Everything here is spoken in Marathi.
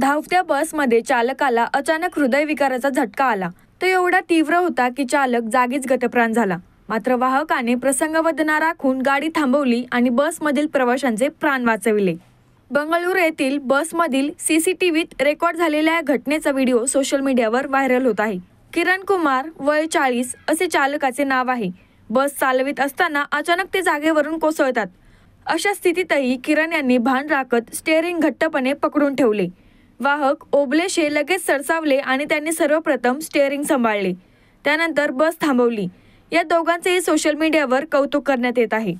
धावत्या बसमध्ये चालकाला अचानक हृदयविकाराचा झटका आला तो एवढा तीव्र होता की चालक जागीच गतप्राण झाला मात्र वाहकाने प्रसंगवदना राखून गाडी थांबवली आणि बसमधील प्रवाशांचे प्राण वाचविले बंगळुरू येथील बसमधील सीसीटीव्हीत रेकॉर्ड झालेल्या या घटनेचा व्हिडिओ सोशल मीडियावर व्हायरल होत आहे किरण कुमार वय चाळीस असे चालकाचे नाव आहे बस चालवित असताना अचानक ते जागेवरून कोसळतात अशा स्थितीतही किरण यांनी भान राखत स्टेअरिंग घट्टपणे पकडून ठेवले वाहक ओबलेशे लगेच सरसावले आणि त्यांनी सर्वप्रथम स्टेअरिंग सांभाळले त्यानंतर बस थांबवली या दोघांचेही सोशल मीडियावर कौतुक करण्यात येत आहे